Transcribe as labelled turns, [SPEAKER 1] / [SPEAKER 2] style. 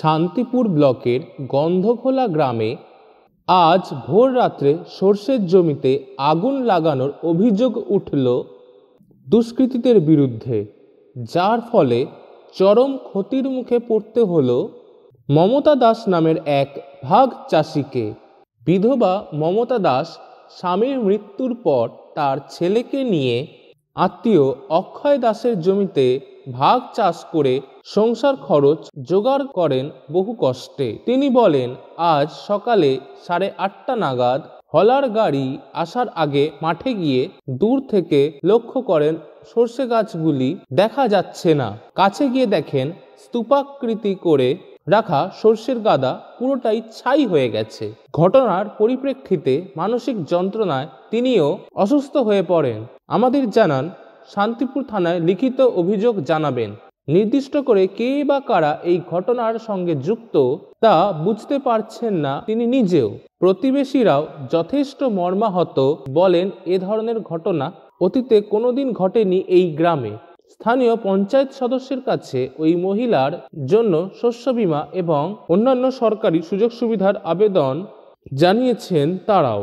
[SPEAKER 1] শান্তিপুর ব্লকের গন্ধখোলা গ্রামে আজ ভোর রাত্রে সর্ষের জমিতে আগুন লাগানোর অভিযোগ উঠল দুষ্কৃতীদের বিরুদ্ধে যার ফলে চরম ক্ষতির মুখে পড়তে হল মমতা দাস নামের এক ভাগ চাষিকে বিধবা মমতা দাস স্বামীর মৃত্যুর পর তার ছেলেকে নিয়ে আত্মীয় অক্ষয় দাসের জমিতে ভাগ চাষ করে সংসার খরচ জোগাড় করেন বহু কষ্টে তিনি বলেন আজ সকালে সাড়ে আটটা নাগাদ হলার গাড়ি আসার আগে মাঠে গিয়ে দূর থেকে লক্ষ্য করেন সর্ষে গাছগুলি দেখা যাচ্ছে না কাছে গিয়ে দেখেন স্তূপাকৃতি করে রাখা সর্ষের গাদা পুরোটাই ছাই হয়ে গেছে ঘটনার পরিপ্রেক্ষিতে মানসিক যন্ত্রণায় তিনিও অসুস্থ হয়ে পড়েন আমাদের জানান শান্তিপুর থানায় লিখিত অভিযোগ জানাবেন নির্দিষ্ট করে কে বা কারা এই ঘটনার সঙ্গে যুক্ত তা বুঝতে পারছেন না তিনি নিজেও প্রতিবেশীরাও যথেষ্ট মর্মাহত বলেন এ ধরনের ঘটনা অতীতে কোনোদিন ঘটেনি এই গ্রামে স্থানীয় পঞ্চায়েত সদস্যের কাছে ওই মহিলার জন্য শস্য বীমা এবং অন্যান্য সরকারি সুযোগ সুবিধার আবেদন জানিয়েছেন তারাও